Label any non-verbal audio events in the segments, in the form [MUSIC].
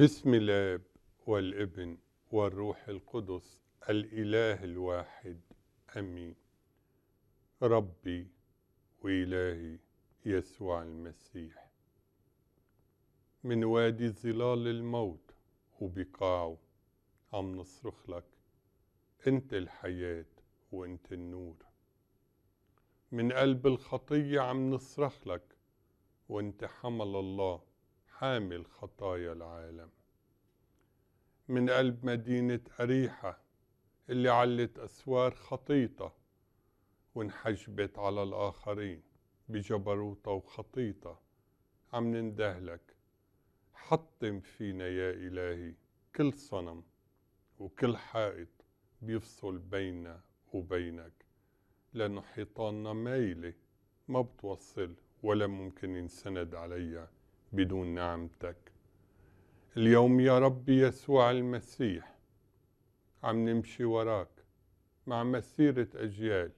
بسم الاب والابن والروح القدس الاله الواحد امين ربي والهي يسوع المسيح من وادي ظلال الموت وبقاعه عم نصرخ لك انت الحياه وانت النور من قلب الخطيه عم نصرخ لك وانت حمل الله حامل خطايا العالم من قلب مدينة أريحة اللي علت أسوار خطيطة وانحجبت على الآخرين بجبروطة وخطيطة عم نندهلك حطم فينا يا إلهي كل صنم وكل حائط بيفصل بيننا وبينك لأنه حيطاننا مايلة ما بتوصل ولا ممكن ينسند عليها بدون نعمتك اليوم يا رب يسوع المسيح عم نمشي وراك مع مسيرة أجيال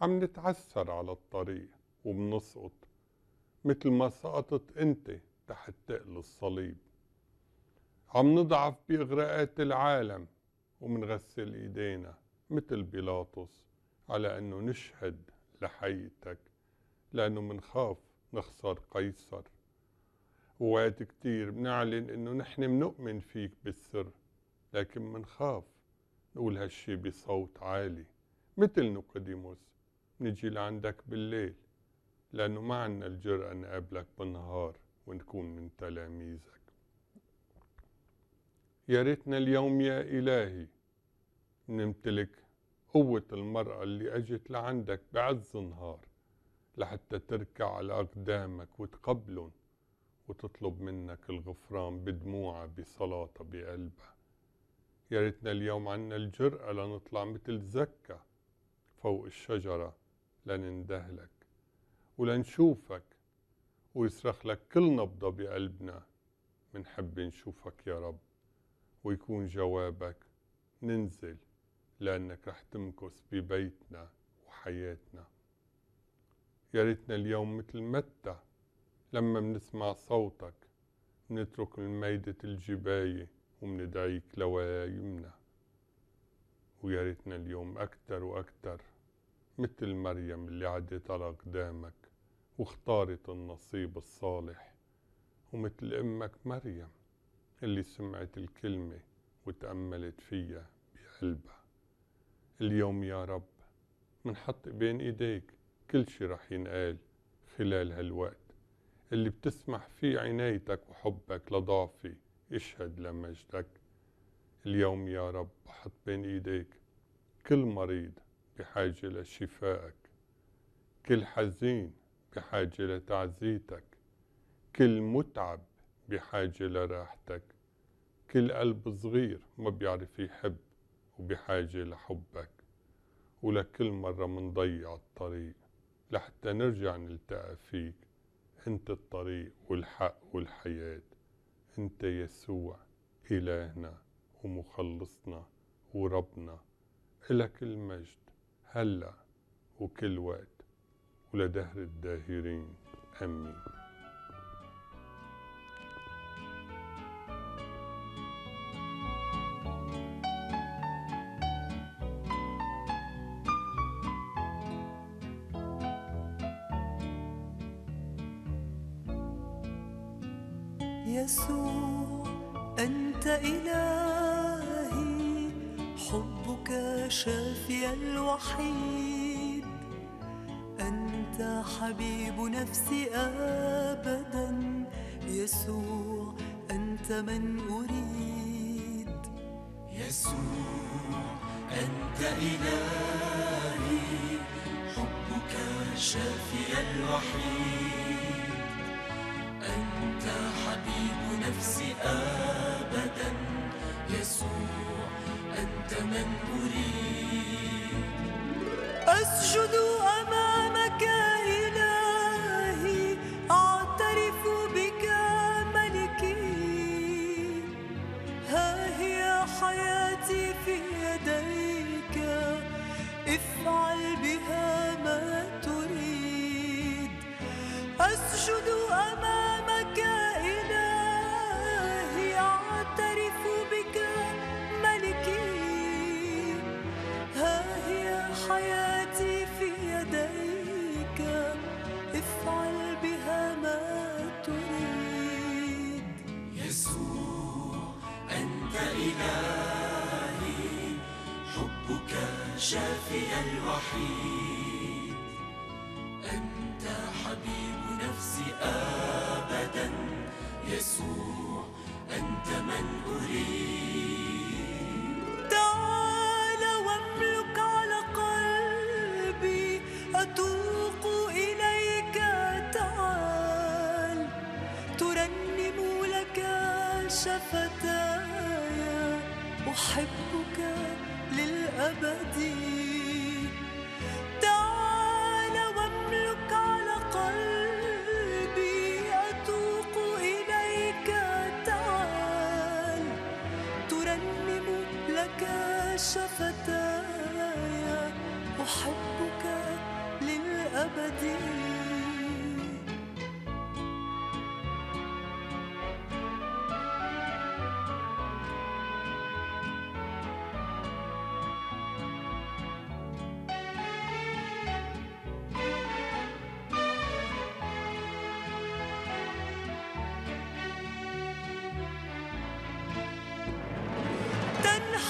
عم نتعثر على الطريق وبنسقط مثل ما سقطت أنت تحت تقل الصليب عم نضعف بإغراءات العالم ومنغسل إيدينا مثل بيلاطس على أنه نشهد لحيتك لأنه منخاف نخسر قيصر اوقات كتير بنعلن انه نحن بنؤمن فيك بالسر لكن بنخاف نقول هالشي بصوت عالي مثل نقديموس نجي لعندك بالليل لأنه ما عنا الجرأة نقابلك بالنهار ونكون من تلاميذك يا ريتنا اليوم يا إلهي نمتلك قوة المرأة اللي أجت لعندك بعز النهار لحتى تركع على أقدامك وتقبلن وتطلب منك الغفران بدموعها بصلاة بقلبها يا ريتنا اليوم عنا الجرأة لنطلع مثل زكة فوق الشجرة لنندهلك ولنشوفك ويصرخ لك كل نبضة بقلبنا منحب نشوفك يا رب ويكون جوابك ننزل لأنك رح تمكث ببيتنا وحياتنا يا ريتنا اليوم مثل متى لما منسمع صوتك بنترك الميدة الجباية وبندعيك لولايمنا ويا ريتنا اليوم أكتر وأكتر مثل مريم اللي عدت على أقدامك واختارت النصيب الصالح ومثل أمك مريم اللي سمعت الكلمة وتأملت فيها بقلبها اليوم يا رب منحط بين إيديك كل شي رح ينقال خلال هالوقت اللي بتسمح فيه عنايتك وحبك لضعفي اشهد لمجدك اليوم يا رب بحط بين ايديك كل مريض بحاجة لشفائك كل حزين بحاجة لتعزيتك كل متعب بحاجة لراحتك كل قلب صغير ما بيعرف يحب وبحاجة لحبك ولكل مرة منضيع الطريق لحتى نرجع نلتقى فيك أنت الطريق والحق والحياة أنت يسوع إلهنا ومخلصنا وربنا إلك المجد هلأ وكل وقت ولدهر الداهرين آمين شافي الوحيد أنت حبيب نفسي أبدا يسوع أنت من أريد يسوع أنت إلهي حبك شافي الوحيد أنت حبيب نفسي أبدا يسوع أنت من أريد أسجد أمامك إلهي أعترف بك ملكي ها هي حياتي في يديك افعل بها ما تريد أسجد الشافي الوحيد أنت حبيب نفسي أبدا يسوع أنت من أريد تعال واملك على قلبي أتوق إليك تعال ترنم لك شفتاي أحبك للأبد تعال واملك على قلبي أتوق إليك تعال ترنم لك شفتايا أحبك للأبد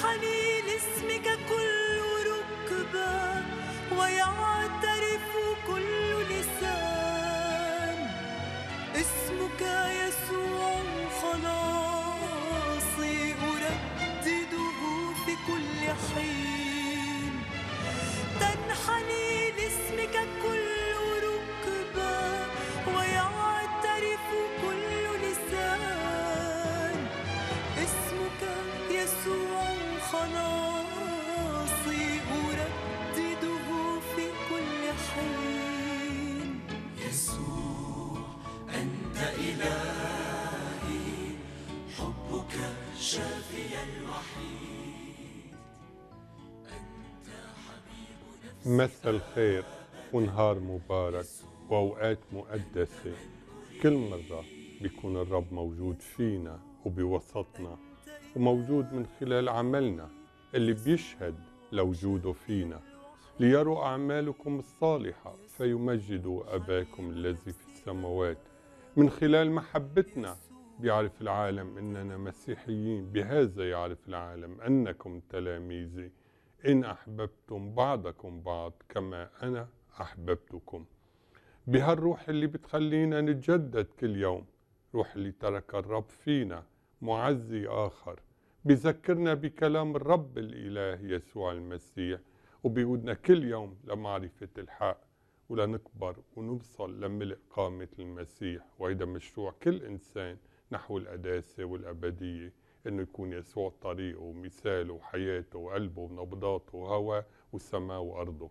allez مساء الخير ونهار مبارك وأوقات مقدسة كل مرة بيكون الرب موجود فينا وبوسطنا وموجود من خلال عملنا اللي بيشهد لوجوده فينا ليروا أعمالكم الصالحة فيمجدوا أباكم الذي في السماوات من خلال محبتنا بيعرف العالم أننا مسيحيين بهذا يعرف العالم أنكم تلاميذي إن أحببتم بعضكم بعض كما أنا أحببتكم بهالروح اللي بتخلينا نتجدد كل يوم روح اللي ترك الرب فينا معزي آخر بذكرنا بكلام الرب الإله يسوع المسيح وبيودنا كل يوم لمعرفة الحق ولنكبر ونوصل لملء قامة المسيح وهيدا مشروع كل إنسان نحو القداسة والأبدية انه يكون يسوع طريقه ومثاله وحياته وقلبه ونبضاته وهوى والسماء وارضه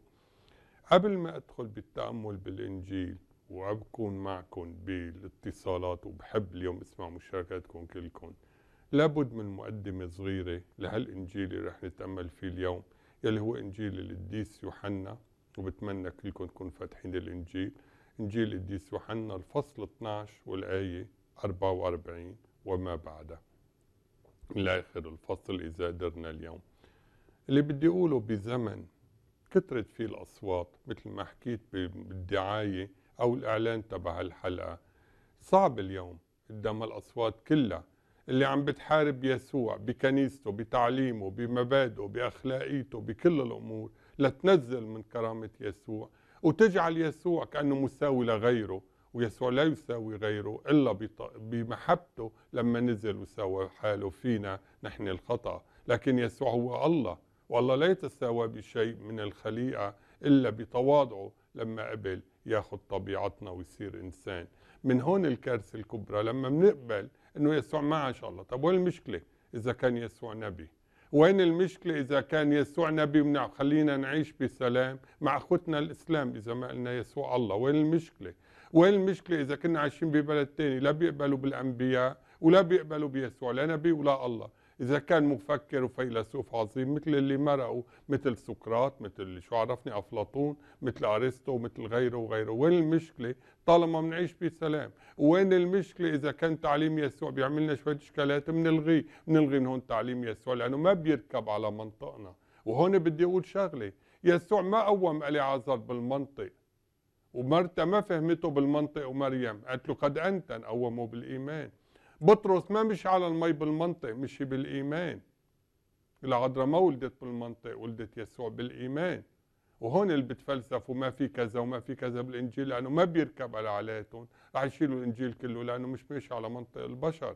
قبل ما ادخل بالتامل بالانجيل وأكون معكم بالاتصالات وبحب اليوم اسمع مشاركاتكم كلكم لابد من مقدمة صغيرة لهالإنجيل اللي رح نتأمل فيه اليوم يلي هو إنجيل القديس يوحنا وبتمنى كلكم تكونوا فاتحين الإنجيل إنجيل القديس يوحنا الفصل 12 والآية 44 وما بعدها لآخر الفصل إذا قدرنا اليوم اللي بدي أقوله بزمن كترت فيه الأصوات مثل ما حكيت بالدعاية أو الإعلان تبع الحلقة صعب اليوم قدام الأصوات كلها اللي عم بتحارب يسوع بكنيسته بتعليمه بمبادئه بأخلاقيته بكل الأمور لتنزل من كرامة يسوع وتجعل يسوع كأنه مساوي لغيره ويسوع لا يساوي غيره إلا بمحبته لما نزل وساوى حاله فينا نحن الخطأ لكن يسوع هو الله والله لا يتساوى بشيء من الخليقة إلا بتواضعه لما قبل ياخذ طبيعتنا ويصير إنسان من هون الكارثة الكبرى لما بنقبل إنه يسوع ما عاش الله طب وين المشكلة إذا كان يسوع نبي وين المشكلة إذا كان يسوع نبي خلينا نعيش بسلام مع أخوتنا الإسلام إذا ما قلنا يسوع الله وين المشكلة وين المشكلة إذا كنا عايشين ببلد تاني لا بيقبلوا بالأنبياء ولا بيقبلوا بيسوع لا نبي ولا الله إذا كان مفكر وفيلسوف عظيم مثل اللي مرقوا مثل سقراط مثل شو عرفني أفلاطون مثل أرسطو مثل غيره وغيره وين المشكلة طالما بنعيش بسلام وين المشكلة إذا كان تعليم يسوع بيعمل لنا شوية إشكالات بنلغيه بنلغي من هون تعليم يسوع لأنه ما بيركب على منطقنا وهون بدي أقول شغلة يسوع ما قوم ألعازر بالمنطق ومرتا ما فهمته بالمنطق ومريم قالت له قد أنت قومه بالإيمان بطرس ما مشي على المي بالمنطق مشي بالإيمان العذراء ما ولدت بالمنطق ولدت يسوع بالإيمان وهون اللي بتفلسفوا ما في كذا وما في كذا بالإنجيل لأنه ما بيركب على علاتهم رح يشيلوا الإنجيل كله لأنه مش ماشي على منطق البشر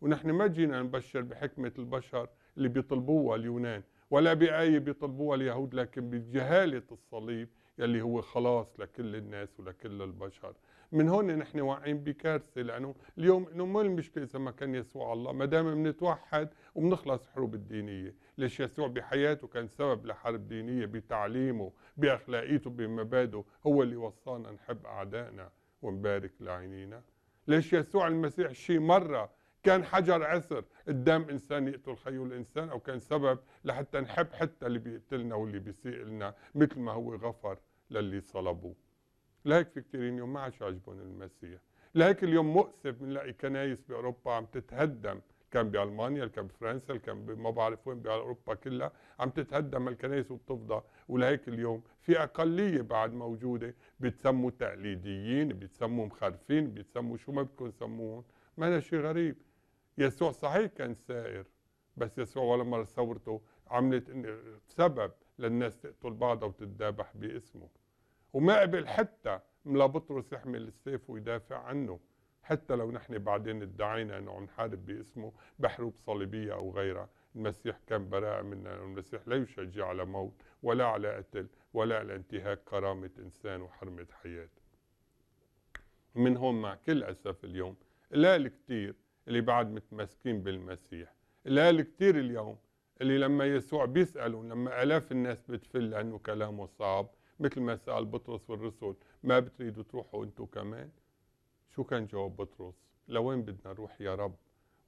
ونحن ما جينا نبشر بحكمة البشر اللي بيطلبوها اليونان ولا بآية بيطلبوها اليهود لكن بجهالة الصليب يلي هو خلاص لكل الناس ولكل البشر من هون نحن واقعين بكارثه لانه اليوم انه ما المشكله اذا ما كان يسوع الله ما دام بنتوحد وبنخلص حروب الدينيه، ليش يسوع بحياته كان سبب لحرب دينيه بتعليمه، باخلاقيته، بمبادئه، هو اللي وصانا نحب اعدائنا ونبارك لعينينا. ليش يسوع المسيح شي مره كان حجر عثر الدم إنسان يقتل خيو الإنسان أو كان سبب لحتى نحب حتى اللي بيقتلنا واللي بيسيء لنا مثل ما هو غفر للي صلبوه لهيك في كثيرين يوم ما عادش عجبهم المسيح لهيك اليوم مؤسف بنلاقي كنايس بأوروبا عم تتهدم كان بألمانيا كان بفرنسا كان ما بعرف وين بأوروبا كلها عم تتهدم الكنائس وبتفضى ولهيك اليوم في أقلية بعد موجودة بتسموا تقليديين بتسموا مخرفين بتسموا شو ما بدكم تسموهم ما هذا شيء غريب يسوع صحيح كان سائر بس يسوع ولا مرة ثورته عملت سبب للناس تقتل بعضها وتتذابح باسمه وما قبل حتى ملا بطرس يحمل السيف ويدافع عنه حتى لو نحن بعدين ادعينا انه عم نحارب باسمه بحروب صليبيه او غيرها المسيح كان براء منا المسيح لا يشجع على موت ولا على قتل ولا على انتهاك كرامه انسان وحرمه حياه من هون مع كل اسف اليوم قلال الكثير اللي بعد متمسكين بالمسيح الآل كتير اليوم اللي لما يسوع بيسألوا لما ألاف الناس بتفل لأنه كلامه صعب مثل ما سأل بطرس والرسل ما بتريدوا تروحوا أنتوا كمان شو كان جواب بطرس لوين بدنا نروح يا رب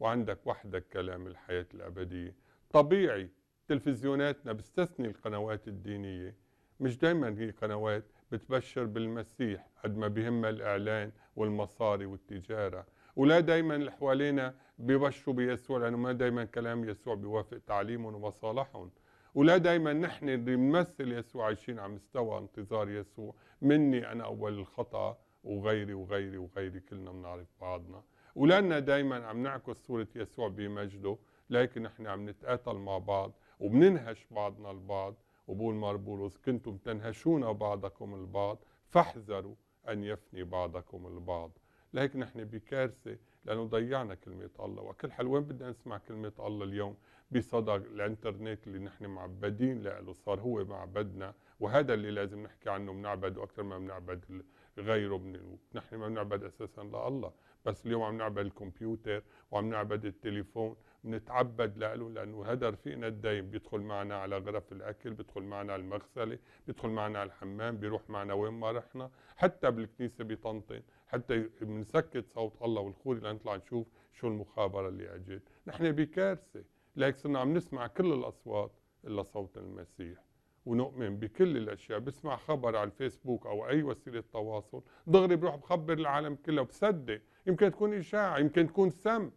وعندك وحدك كلام الحياة الأبدية طبيعي تلفزيوناتنا بستثني القنوات الدينية مش دايما هي قنوات بتبشر بالمسيح قد ما بهمها الإعلان والمصاري والتجارة ولا دايما اللي حوالينا بيبشروا بيسوع لأنه ما دايما كلام يسوع بيوافق تعليمهم ومصالحهم ولا دايما نحن اللي بنمثل يسوع عايشين على مستوى انتظار يسوع مني أنا أول الخطأ وغيري وغيري وغيري كلنا بنعرف بعضنا ولأننا دايما عم نعكس صورة يسوع بمجده لكن نحن عم نتقاتل مع بعض وبننهش بعضنا البعض وبقول مار بولس كنتم تنهشون بعضكم البعض فاحذروا أن يفني بعضكم البعض لهيك نحن بكارثه لانه ضيعنا كلمه الله وكل حال وين بدنا نسمع كلمه الله اليوم بصدى الانترنت اللي نحن معبدين له صار هو معبدنا وهذا اللي لازم نحكي عنه بنعبده اكثر ما بنعبد غيره من نحن ما بنعبد اساسا لله بس اليوم عم نعبد الكمبيوتر وعم نعبد التليفون بنتعبد له لانه هذا رفيقنا الدايم بيدخل معنا على غرف الاكل بيدخل معنا على المغسله بيدخل معنا على الحمام بيروح معنا وين ما رحنا حتى بالكنيسه بيطنطن حتى بنسكت صوت الله والخوري لنطلع نشوف شو المخابره اللي اجت، نحن نعم. بكارثه، لهيك صرنا عم نسمع كل الاصوات الا صوت المسيح، ونؤمن بكل الاشياء، بسمع خبر على الفيسبوك او اي وسيله تواصل، دغري بروح بخبر العالم كله وبصدق، يمكن تكون اشاعه، يمكن تكون سم.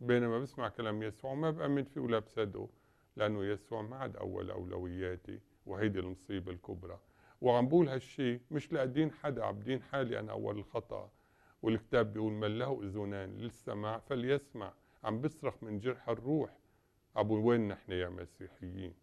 بينما بسمع كلام يسوع وما بامن فيه ولا بصدقه، لانه يسوع ما عاد اول اولوياتي، وهيدي المصيبه الكبرى. وعم بقول هالشيء مش لقدين حدا عبدين حالي أنا أول الخطأ والكتاب بيقول من له أذنان للسماع فليسمع عم بصرخ من جرح الروح أبو وين نحن يا مسيحيين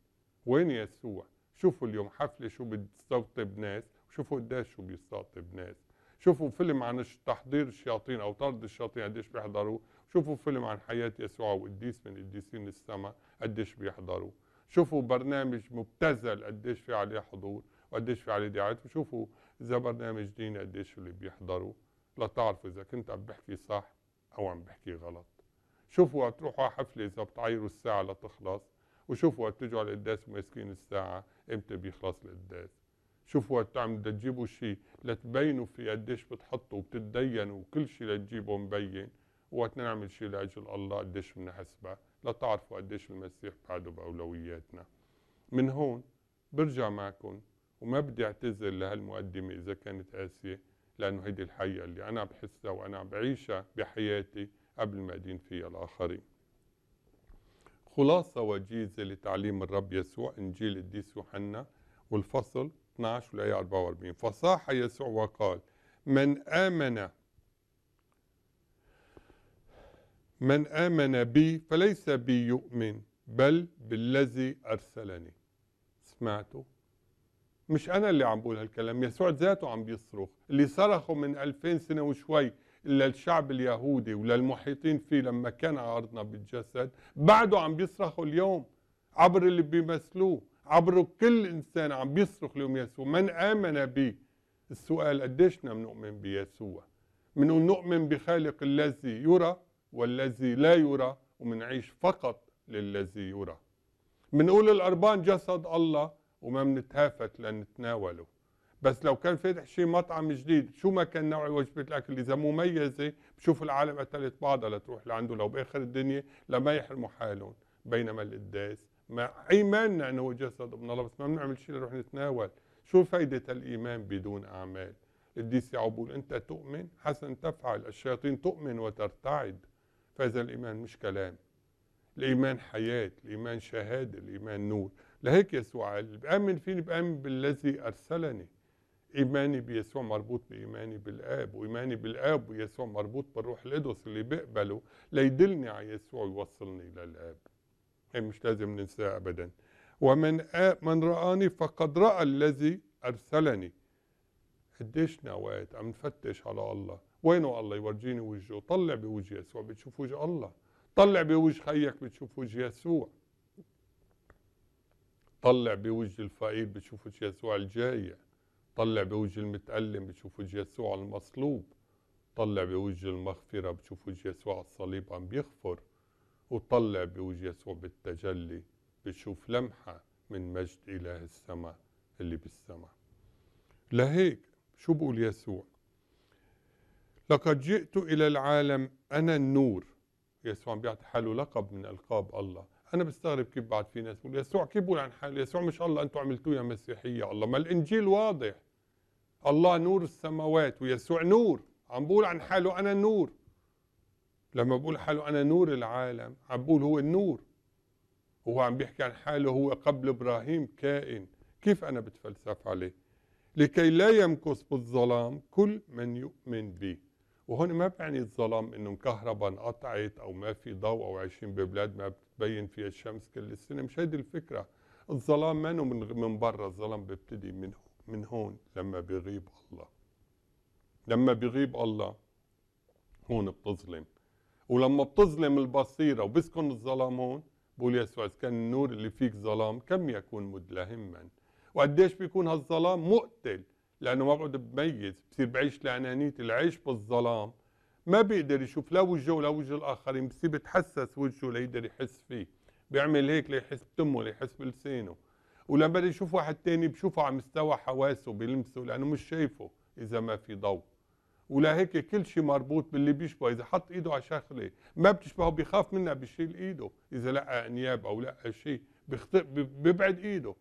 وين يسوع شوفوا اليوم حفلة شو بتستقطب ناس وشوفوا قديش شو بيستقطب ناس شوفوا فيلم عن تحضير الشياطين أو طرد الشياطين قديش بيحضروه شوفوا فيلم عن حياة يسوع وقديس من قديسين السماء قديش بيحضروه شوفوا برنامج مبتذل قديش في عليه حضور وقديش في عليه دعايات وشوفوا اذا برنامج ديني قديش اللي بيحضروا لتعرفوا اذا كنت عم بحكي صح او عم بحكي غلط شوفوا وقت تروحوا على حفله اذا بتعيروا الساعه لتخلص وشوفوا وقت تجوا على القداس وماسكين الساعه امتى بيخلص القداس شوفوا وقت عم تجيبوا شيء لتبينوا في قديش بتحطوا وبتتدينوا وكل شيء لتجيبوا مبين وقت نعمل شيء لاجل الله قديش بنحسبه لتعرفوا قديش المسيح بعده باولوياتنا من هون برجع معكم وما بدي اعتذر لهالمقدمه اذا كانت قاسيه لانه هيدي الحقيقه اللي انا بحسها وانا بعيشها بحياتي قبل ما ادين فيها الاخرين. خلاصه وجيزه لتعليم الرب يسوع انجيل الديس يوحنا والفصل 12 والايه 44 فصاح يسوع وقال من امن من آمن بي فليس بي يؤمن بل بالذي أرسلني سمعتوا مش انا اللي عم بقول هالكلام يسوع ذاته عم بيصرخ اللي صرخوا من 2000 سنه وشوي للشعب اليهودي وللمحيطين فيه لما كان على ارضنا بالجسد بعده عم بيصرخوا اليوم عبر اللي بيمثلوه عبر كل انسان عم بيصرخ لهم يسوع من امن بي السؤال قديش بنؤمن بيسوع بنقول نؤمن بخالق الذي يرى والذي لا يرى ومنعيش فقط للذي يرى بنقول الأربان جسد الله وما بنتهافت لنتناوله بس لو كان فاتح شيء مطعم جديد شو ما كان نوع وجبه الاكل اذا مميزه بشوف العالم قتلت بعضها لتروح لعنده لو باخر الدنيا لما يحرموا حالهم بينما القداس مع ايماننا انه هو جسد ابن الله بس ما بنعمل شيء لنروح نتناول شو فائده الايمان بدون اعمال القديس يعقوب بيقول انت تؤمن حسن تفعل الشياطين تؤمن وترتعد فاذا الايمان مش كلام الايمان حياه الايمان شهاده الايمان نور لهيك يسوع اللي بآمن فيني بآمن بالذي أرسلني إيماني بيسوع مربوط بإيماني بالآب وإيماني بالآب ويسوع مربوط بالروح القدس اللي بيقبله ليدلني على يسوع ويوصلني للاب هي مش لازم ننساها أبدا ومن آه من رآني فقد رأى الذي أرسلني قديش نوات عم نفتش على الله وينه الله يورجيني وجهه طلع بوجه يسوع بتشوف وجه الله طلع بوجه خيك بتشوف وجه يسوع طلع بوجه الفقير بشوف وجه يسوع الجاية طلع بوجه المتألم بشوف وجه يسوع المصلوب طلع بوجه المغفرة بشوف وجه يسوع الصليب عم بيغفر وطلع بوجه يسوع بالتجلي بشوف لمحة من مجد إله السماء اللي بالسماء لهيك شو بقول يسوع لقد جئت إلى العالم أنا النور يسوع عم بيعطي حاله لقب من ألقاب الله انا بستغرب كيف بعد في ناس بيقولوا يسوع كيف بقول عن حاله يسوع مش الله انتم عملتوه يا مسيحيه الله ما الانجيل واضح الله نور السماوات ويسوع نور عم بقول عن حاله انا نور لما بقول حاله انا نور العالم عم بقول هو النور هو عم بيحكي عن حاله هو قبل ابراهيم كائن كيف انا بتفلسف عليه لكي لا يمكث بالظلام كل من يؤمن به وهون ما بيعني الظلام انه الكهرباء انقطعت او ما في ضوء او عايشين ببلاد ما بين فيها الشمس كل السنه مش هيدي الفكره الظلام منه من من برا الظلام بيبتدي من من هون لما بيغيب الله لما بيغيب الله هون بتظلم ولما بتظلم البصيره وبسكن الظلام هون بقول يسوع اذا كان النور اللي فيك ظلام كم يكون مدلهما وقديش بيكون هالظلام مقتل لانه ما بقعد بميز بصير بعيش لانانيه العيش بالظلام ما بيقدر يشوف لا وجهه ولا وجه الاخرين بصير بتحسس وجهه ليقدر يحس فيه بيعمل هيك ليحس بتمه ليحس بلسانه ولما بده يشوف واحد تاني بشوفه على مستوى حواسه بلمسه لانه مش شايفه اذا ما في ضوء ولهيك كل شيء مربوط باللي بيشبهه اذا حط ايده على شغله ما بتشبهه بيخاف منها بيشيل ايده اذا لقى انياب او لقى شيء بيبعد ايده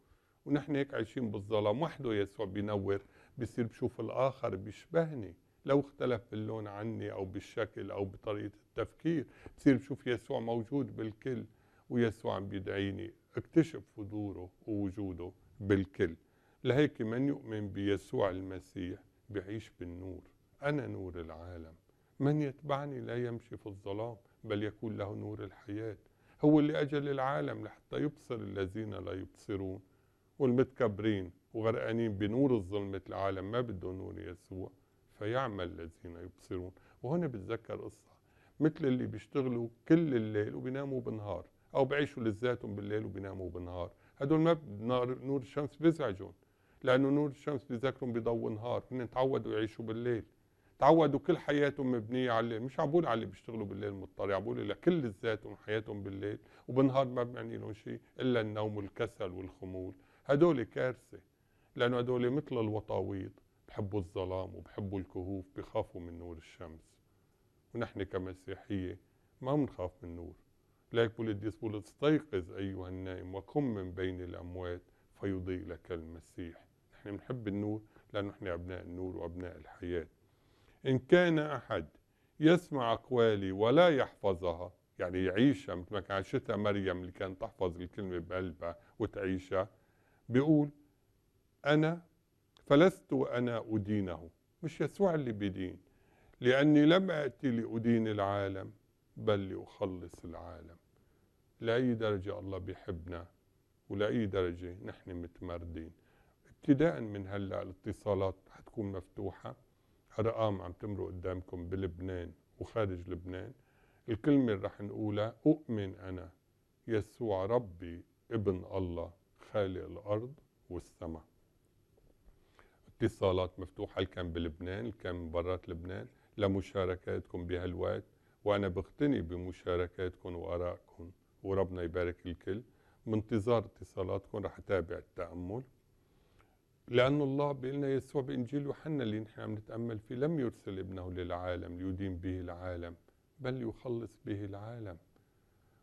ونحن هيك عايشين بالظلام وحده يسوع بينور بيصير بشوف الاخر بيشبهني لو اختلف باللون عني أو بالشكل أو بطريقة التفكير تصير بشوف يسوع موجود بالكل ويسوع عم بيدعيني اكتشف حضوره ووجوده بالكل لهيك من يؤمن بيسوع المسيح بيعيش بالنور أنا نور العالم من يتبعني لا يمشي في الظلام بل يكون له نور الحياة هو اللي أجل العالم لحتى يبصر الذين لا يبصرون والمتكبرين وغرقانين بنور الظلمة العالم ما بده نور يسوع فيعمل الذين يبصرون وهنا بتذكر قصة مثل اللي بيشتغلوا كل الليل وبيناموا بالنهار أو بعيشوا لذاتهم بالليل وبيناموا بالنهار هدول ما نور الشمس بيزعجهم لأنه نور الشمس بيذكرهم بضوء نهار هن تعودوا يعيشوا بالليل تعودوا كل حياتهم مبنية على الليل مش عبول على اللي بيشتغلوا بالليل مضطر عبول لكل لذاتهم حياتهم بالليل وبالنهار ما بيعني لهم شيء إلا النوم والكسل والخمول هدول كارثة لأنه هدول مثل الوطاويط بحبوا الظلام وبحبوا الكهوف بخافوا من نور الشمس ونحن كمسيحية ما بنخاف من النور لذلك بولس بولس استيقظ أيها النائم وقم من بين الأموات فيضيء لك المسيح نحن بنحب النور لأنه نحن أبناء النور وأبناء الحياة إن كان أحد يسمع أقوالي ولا يحفظها يعني يعيشها مثل ما كان عشتها مريم اللي كانت تحفظ الكلمة بقلبها وتعيشها بيقول أنا فلست أنا أدينه مش يسوع اللي بيدين لأني لم أتي لأدين العالم بل لأخلص العالم لأي درجة الله بيحبنا ولأي درجة نحن متمردين ابتداء من هلا الاتصالات حتكون مفتوحة أرقام عم تمرق قدامكم بلبنان وخارج لبنان الكلمة اللي رح نقولها أؤمن أنا يسوع ربي ابن الله خالق الأرض والسماء اتصالات مفتوحة الكم بلبنان الكم برات لبنان لمشاركاتكم بهالوقت وأنا بغتني بمشاركاتكم وآرائكم وربنا يبارك الكل بانتظار اتصالاتكم رح أتابع التأمل لأن الله بيقلنا يسوع بإنجيل يوحنا اللي نحن عم نتأمل فيه لم يرسل ابنه للعالم ليدين به العالم بل يخلص به العالم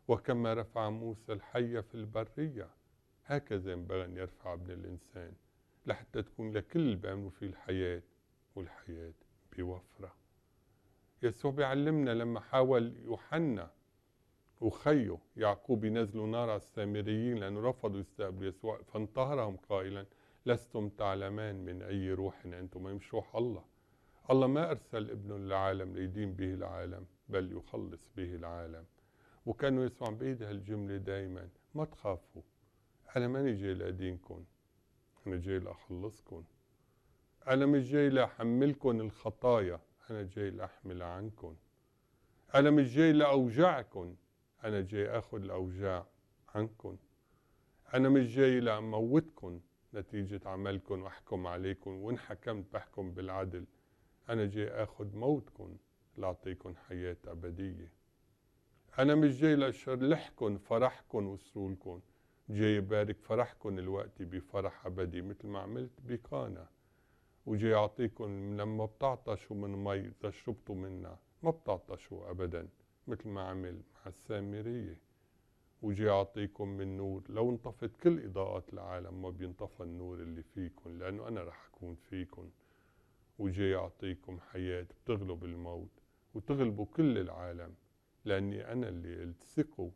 وكما رفع موسى الحي في البرية هكذا ينبغي أن يرفع ابن الإنسان لحتى تكون لكل اللي في الحياة والحياة بوفرة يسوع بيعلمنا لما حاول يوحنا وخيه يعقوب ينزلوا نار على السامريين لأنه رفضوا يستقبلوا يسوع فانتهرهم قائلا لستم تعلمان من أي روح أنتم ما مش روح الله الله ما أرسل ابنه للعالم ليدين به العالم بل يخلص به العالم وكانوا يسوع بيد هالجملة دايما ما تخافوا أنا ماني جاي لأدينكم أنا جاي لأخلصكم أنا مش جاي لأحملكم الخطايا أنا جاي لأحمل عنكم أنا مش جاي لأوجعكم أنا جاي أخذ الأوجاع عنكم أنا مش جاي لأموتكم نتيجة عملكم وأحكم عليكم وإن حكمت بحكم بالعدل أنا جاي أخذ موتكم لأعطيكم حياة أبدية أنا مش جاي لأشرلحكم فرحكم وسروركم جاي يبارك فرحكم الوقت بفرح أبدي مثل ما عملت بقانا وجاي يعطيكم لما بتعطشوا من مي إذا شربتوا منها ما بتعطشوا أبدا مثل ما عمل مع السامرية وجاي يعطيكم من نور لو انطفت كل إضاءات العالم ما بينطفى النور اللي فيكم لأنه أنا رح أكون فيكم وجاي يعطيكم حياة بتغلب الموت وتغلبوا كل العالم لأني أنا اللي قلت ثقوا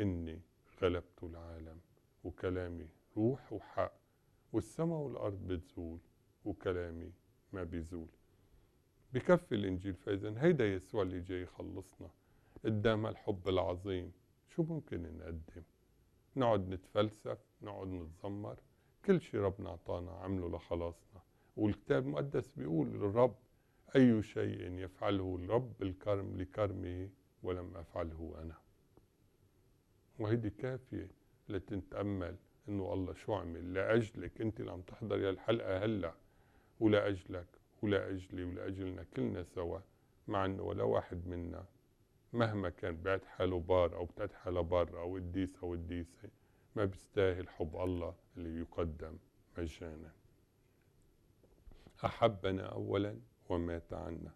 إني غلبت العالم وكلامي روح وحق والسما والأرض بتزول وكلامي ما بيزول بكفي الإنجيل فإذا هيدا يسوع اللي جاي يخلصنا قدام الحب العظيم شو ممكن نقدم نقعد نتفلسف نقعد نتذمر كل شي ربنا أعطانا عمله لخلاصنا والكتاب المقدس بيقول الرب أي شيء يفعله الرب الكرم لكرمه ولم أفعله أنا وهيدي كافية لتتأمل انه الله شو عمل لأجلك انت اللي عم تحضري الحلقة هلأ ولأجلك ولأجلي ولأجلنا كلنا سوا مع انه ولا واحد منا مهما كان بعت حاله بار او بتعت حالها بار او قديس او قديسة ما بيستاهل حب الله اللي يقدم مجانا أحبنا أولا ومات عنا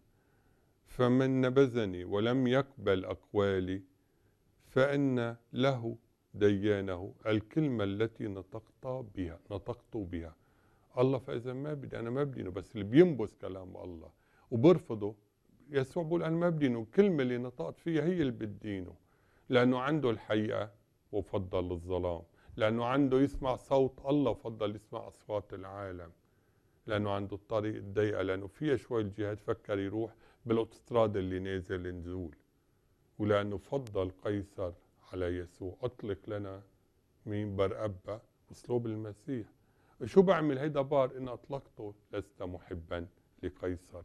فمن نبذني ولم يقبل أقوالي فإن له ديانه الكلمة التي نطقت بها نطقت بها الله فإذا ما بدي أنا ما بدينه بس اللي بينبس كلام الله وبرفضه يسوع بقول أنا ما بدينه الكلمة اللي نطقت فيها هي اللي بدينه لأنه عنده الحقيقة وفضل الظلام لأنه عنده يسمع صوت الله وفضل يسمع أصوات العالم لأنه عنده الطريق الضيقة لأنه فيها شوي الجهاد فكر يروح بالأوتستراد اللي نازل نزول ولأنه فضل قيصر على يسوع أطلق لنا مين بر أبا أسلوب المسيح شو بعمل هيدا بار إن أطلقته لست محبا لقيصر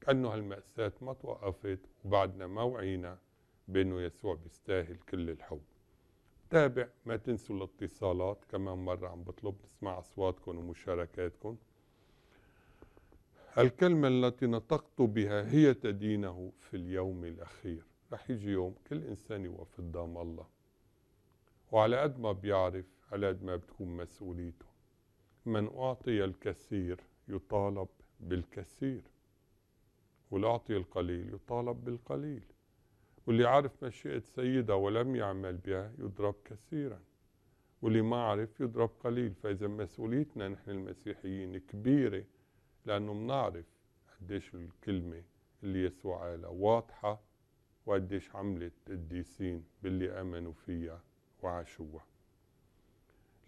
كأنه هالمأساة ما توقفت وبعدنا ما وعينا بأنه يسوع بيستاهل كل الحب تابع ما تنسوا الاتصالات كمان مرة عم بطلب نسمع أصواتكم ومشاركاتكم الكلمة التي نطقت بها هي تدينه في اليوم الأخير رح يجي يوم كل إنسان يوقف قدام الله وعلى قد ما بيعرف على قد ما بتكون مسؤوليته من أعطي الكثير يطالب بالكثير واللي أعطي القليل يطالب بالقليل واللي عرف مشيئة سيده ولم يعمل بها يضرب كثيرا واللي ما عرف يضرب قليل فإذا مسؤوليتنا نحن المسيحيين كبيرة لأنه منعرف قديش الكلمة اللي يسوع قالها واضحة وقديش عملت قديسين باللي امنوا فيها وعاشوها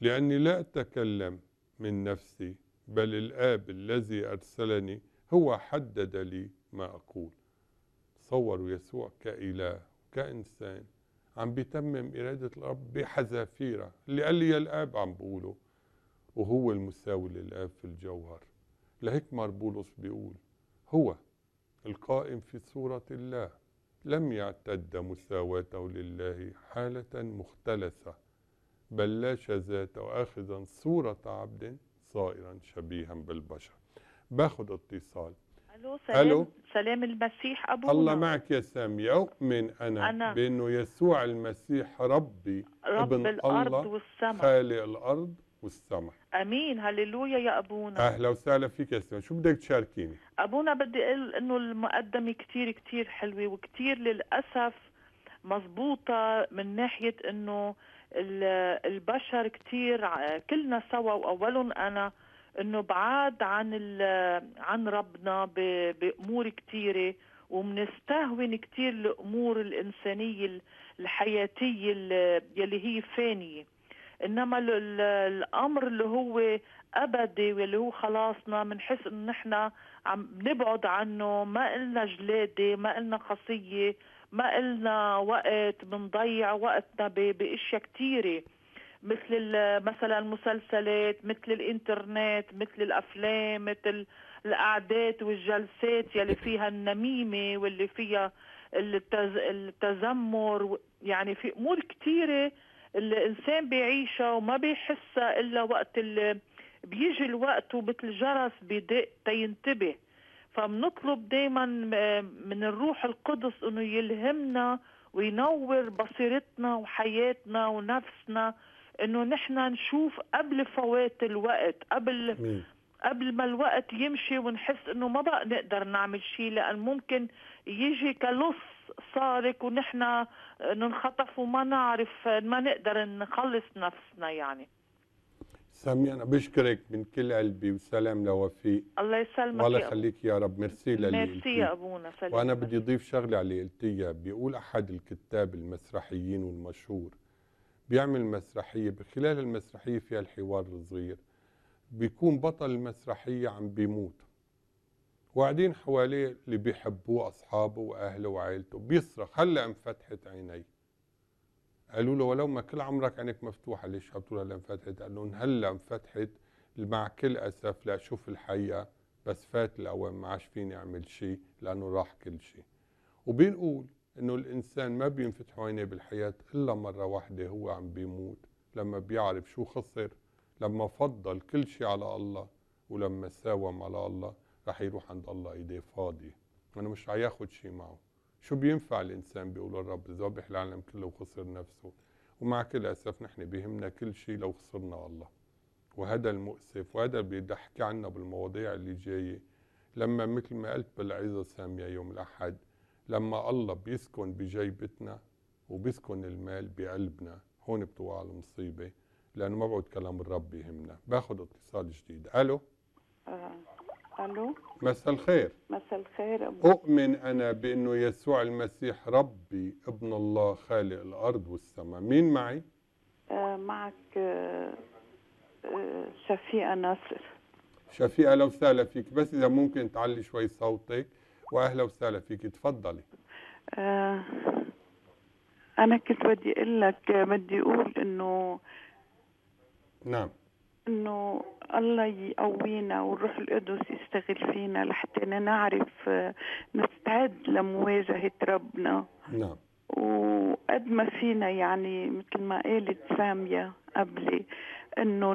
لاني لا اتكلم من نفسي بل الاب الذي ارسلني هو حدد لي ما اقول تصوروا يسوع كاله كإنسان عم بيتمم اراده الاب بحذافيره اللي قال لي يا الاب عم بقوله وهو المساوي للاب في الجوهر لهيك مار بولس بيقول هو القائم في صوره الله لم يعتد مساواته لله حالة مختلسة بل لا شذات آخذا صورة عبد صائرا شبيها بالبشر باخذ اتصال الو سلام ألو. سلام المسيح ابونا الله معك يا سامي اؤمن انا, أنا بانه يسوع المسيح ربي رب ابن الارض الله والسماء خالق الارض والسمح امين هللويا يا ابونا اهلا وسهلا فيك يا سلمى شو بدك تشاركيني ابونا بدي اقول انه المقدمه كثير كثير حلوه وكثير للاسف مضبوطه من ناحية انه البشر كثير كلنا سوا واولهم انا انه بعاد عن عن ربنا بامور كثيره ومنستهون كثير الامور الانسانيه الحياتيه اللي هي فانيه انما الامر اللي هو ابدي واللي هو خلاصنا بنحس انه نحن عم نبعد عنه ما إلنا جلاده ما إلنا قصيه ما إلنا وقت بنضيع وقتنا باشياء كثيره مثل مثلا المسلسلات مثل الانترنت مثل الافلام مثل القعدات والجلسات يلي فيها النميمه واللي فيها التز... التذمر يعني في امور كثيره الانسان بيعيشها وما بيحسها الا وقت بيجي الوقت ومثل جرس بدق تينتبه فبنطلب دائما آه، من الروح القدس انه يلهمنا وينور بصيرتنا وحياتنا ونفسنا انه نحن نشوف قبل فوات الوقت قبل مين. قبل ما الوقت يمشي ونحس انه ما بقى نقدر نعمل شيء لان ممكن يجي كلص صارك ونحن ننخطف وما نعرف ما نقدر نخلص نفسنا يعني سامي انا بشكرك من كل قلبي وسلام لوفيق الله يسلمك والله يخليك يا رب ميرسي للي ميرسي يا ابونا سلام وانا بدي اضيف شغله على اللي قلتيها بيقول احد الكتاب المسرحيين والمشهور بيعمل مسرحيه بخلال المسرحيه فيها الحوار الصغير بيكون بطل المسرحية عم بيموت وقاعدين حواليه اللي بيحبوه أصحابه وأهله وعائلته بيصرخ هلا انفتحت عيني قالوا له ولو ما كل عمرك عينك مفتوحة ليش تقول هلا انفتحت قال لهم هلا انفتحت مع كل أسف لأشوف الحقيقة بس فات الأوان ما عاش فيني أعمل شيء لأنه راح كل شيء وبنقول إنه الإنسان ما بينفتحوا عينيه بالحياة إلا مرة واحدة هو عم بيموت لما بيعرف شو خسر لما فضل كل شيء على الله ولما ساوم على الله رح يروح عند الله ايديه فاضيه انا مش هياخد شيء معه شو بينفع الانسان بيقول الرب ذبح العالم كله وخسر نفسه ومع كل اسف نحن بيهمنا كل شيء لو خسرنا الله وهذا المؤسف وهذا اللي بدي احكي عنه بالمواضيع اللي جايه لما مثل ما قلت بالعظه ساميه يوم الاحد لما الله بيسكن بجيبتنا وبيسكن المال بقلبنا هون بتوقع المصيبه لانه ما بعود كلام الرب يهمنا باخذ اتصال جديد الو آه. الو مساء الخير مساء الخير أبو. اؤمن انا بانه يسوع المسيح ربي ابن الله خالق الارض والسماء مين معي آه معك آه, آه، شفيقه ناصر شفيقه اهلا وسهلا فيك بس اذا ممكن تعلي شوي صوتك واهلا وسهلا فيك تفضلي أه انا كنت بدي اقول لك بدي اقول انه نعم انه الله يقوينا والروح القدس يشتغل فينا لحتى نعرف نستعد لمواجهه ربنا نعم وقد ما فينا يعني مثل ما قالت ساميه قبلي انه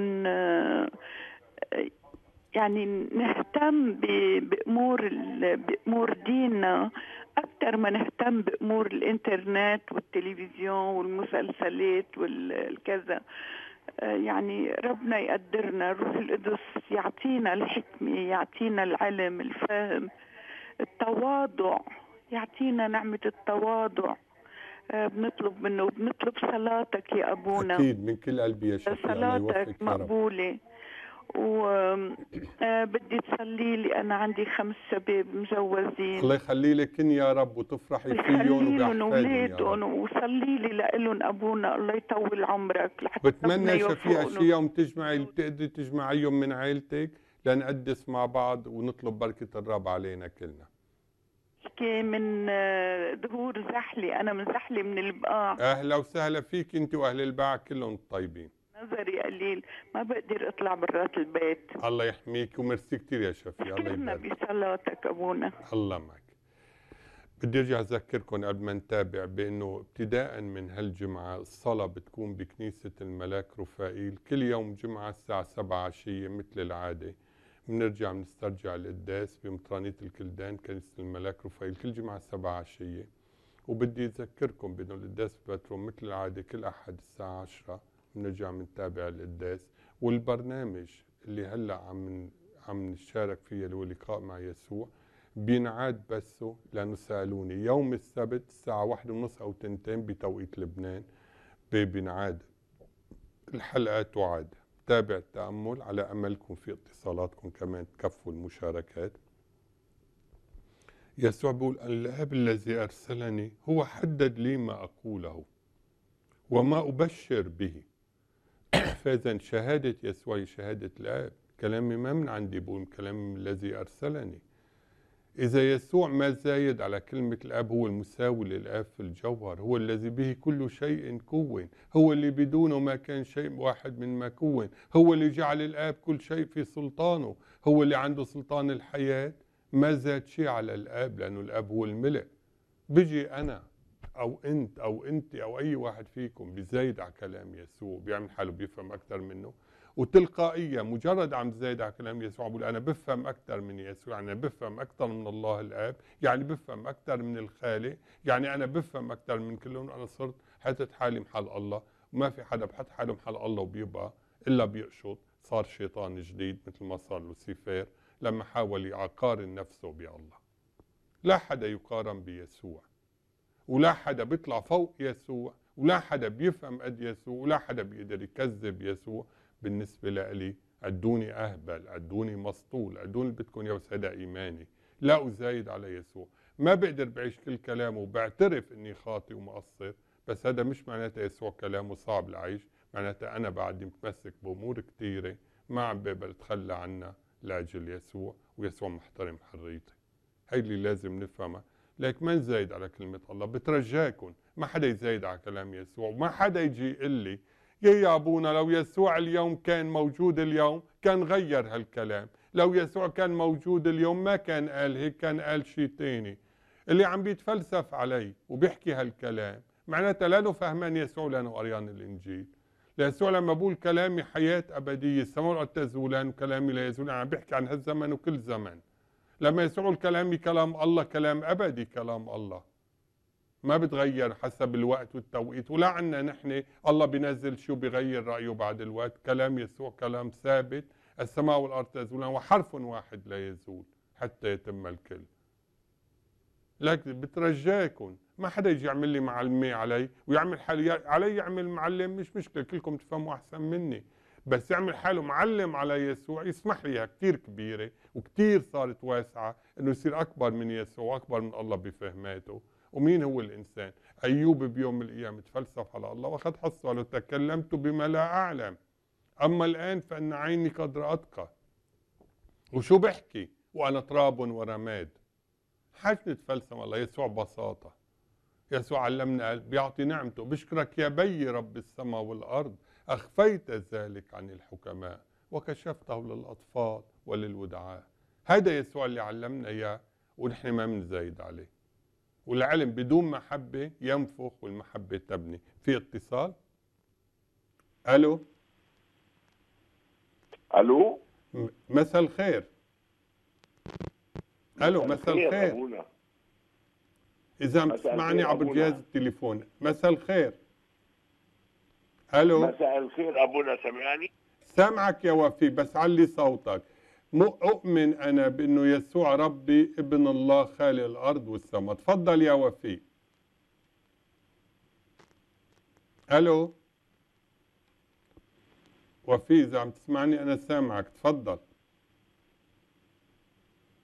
يعني نهتم بامور بامور ديننا اكثر ما نهتم بامور الانترنت والتلفزيون والمسلسلات والكذا آه، يعني ربنا يقدرنا الروح القدس يعطينا الحكمة يعطينا العلم الفهم التواضع يعطينا نعمة التواضع آه، بنطلب منه وبنطلب صلاتك يا أبونا أكيد من كل قلبي يا شيخ صلاتك مقبولة وبدي آه، تصلي لي انا عندي خمس شباب مجوزين الله يخلي لك يا رب وتفرحي فيهم وبأحفادهم وصلي لي لهم ابونا الله يطول عمرك لحتى بتمنى شفيها شي يوم تجمعي اللي بتقدري تجمعيهم من عائلتك لنقدس مع بعض ونطلب بركة الرب علينا كلنا من ظهور آه، زحلة أنا من زحلة من البقاع أهلا وسهلا فيك أنت وأهل الباع كلهم طيبين نظري قليل ما بقدر اطلع برات البيت الله يحميك وميرسي كثير يا شفي الله يبارك بصلاتك ابونا الله معك بدي ارجع اذكركم قبل ما نتابع بانه ابتداء من هالجمعه الصلاه بتكون بكنيسه الملاك رفائيل كل يوم جمعه الساعه 7 عشيه مثل العاده بنرجع بنسترجع القداس بمطرانيه الكلدان كنيسه الملاك رفائيل كل جمعه 7 عشيه وبدي اذكركم بانه القداس بباتروم مثل العاده كل احد الساعه 10 بنرجع بنتابع القداس والبرنامج اللي هلا عم عم نشارك فيه اللي هو لقاء مع يسوع بينعاد بثه لنسالوني يوم السبت الساعة واحد ونص أو تنتين بتوقيت لبنان بينعاد الحلقة تعاد تابع التأمل على أملكم في اتصالاتكم كمان تكفوا المشاركات يسوع بيقول الآب الذي أرسلني هو حدد لي ما أقوله وما أبشر به محفزا شهادة يسوع شهادة الآب كلامي ما من عندي بقول كلام الذي أرسلني إذا يسوع ما زايد على كلمة الآب هو المساوي للآب في الجوهر هو الذي به كل شيء كون هو اللي بدونه ما كان شيء واحد مما كون هو اللي جعل الآب كل شيء في سلطانه هو اللي عنده سلطان الحياة ما زاد شيء على الآب لأنه الآب هو الملك بجي أنا او انت او انت او اي واحد فيكم بيزايد على كلام يسوع بيعمل حاله بيفهم اكثر منه وتلقائيا مجرد عم زايد على كلام يسوع بقول انا بفهم اكثر من يسوع يعني انا بفهم اكثر من الله الاب يعني بفهم اكثر من الخالق يعني انا بفهم اكثر من كلهم انا صرت حاطط حالي محل الله وما في حدا بحط حاله محل الله وبيبقى الا بيقشط صار شيطان جديد مثل ما صار لوسيفير لما حاول يقارن نفسه بالله لا حدا يقارن بيسوع ولا حدا بيطلع فوق يسوع ولا حدا بيفهم قد يسوع ولا حدا بيقدر يكذب يسوع بالنسبة لإلي أدوني أهبل أدوني مسطول أدوني اللي بدكم إياه بس هذا إيماني لا أزايد على يسوع ما بقدر بعيش كل كلامه وبعترف إني خاطئ ومقصر بس هذا مش معناته يسوع كلامه صعب العيش معناتها أنا بعد متمسك بأمور كثيرة ما عم بقبل أتخلى عنها لأجل يسوع ويسوع محترم حريتي هي اللي لازم نفهمها لك من زايد على كلمة الله بترجاكم ما حدا يزايد على كلام يسوع وما حدا يجي يقول لي يا أبونا لو يسوع اليوم كان موجود اليوم كان غير هالكلام لو يسوع كان موجود اليوم ما كان قال هيك كان قال شيء تاني اللي عم بيتفلسف علي وبيحكي هالكلام معناتها لانه فهمان يسوع لانه قريان الانجيل ليسوع لما بقول كلامي حياه ابديه السماء تزولان وكلامي لا يزولان عم بيحكي عن هالزمن وكل زمن لما يسوع الكلام كلام الله كلام أبدي كلام الله ما بتغير حسب الوقت والتوقيت ولا عنا نحن الله بينزل شو بغير رأيه بعد الوقت كلام يسوع كلام ثابت السماء والأرض تزولان وحرف واحد لا يزول حتى يتم الكل لكن بترجاكم ما حدا يجي يعمل لي معلمي علي ويعمل حالي علي يعمل معلم مش مشكلة كلكم تفهموا أحسن مني بس يعمل حاله معلم على يسوع يسمح ليها كثير كبيرة وكثير صارت واسعة انه يصير اكبر من يسوع واكبر من الله بفهماته ومين هو الانسان ايوب بيوم من الايام تفلسف على الله واخذ حصه قال تكلمت بما لا اعلم اما الان فان عيني قد رأتك وشو بحكي وانا تراب ورماد حاجة نتفلسف الله يسوع بساطه يسوع علمنا بيعطي نعمته بشكرك يا بي رب السماء والأرض أخفيت ذلك عن الحكماء وكشفته للأطفال وللودعاء هذا يسوع اللي علمنا إياه ونحن ما بنزايد عليه والعلم بدون محبة ينفخ والمحبة تبني في اتصال ألو ألو مساء الخير ألو مساء الخير إذا بتسمعني عبر جهاز التليفون مساء الخير الو مساء الخير ابونا سامعني سامعك يا وفي بس علي صوتك اؤمن انا بانه يسوع ربي ابن الله خالق الارض والسماء تفضل يا وفي الو وفي اذا عم تسمعني انا سامعك تفضل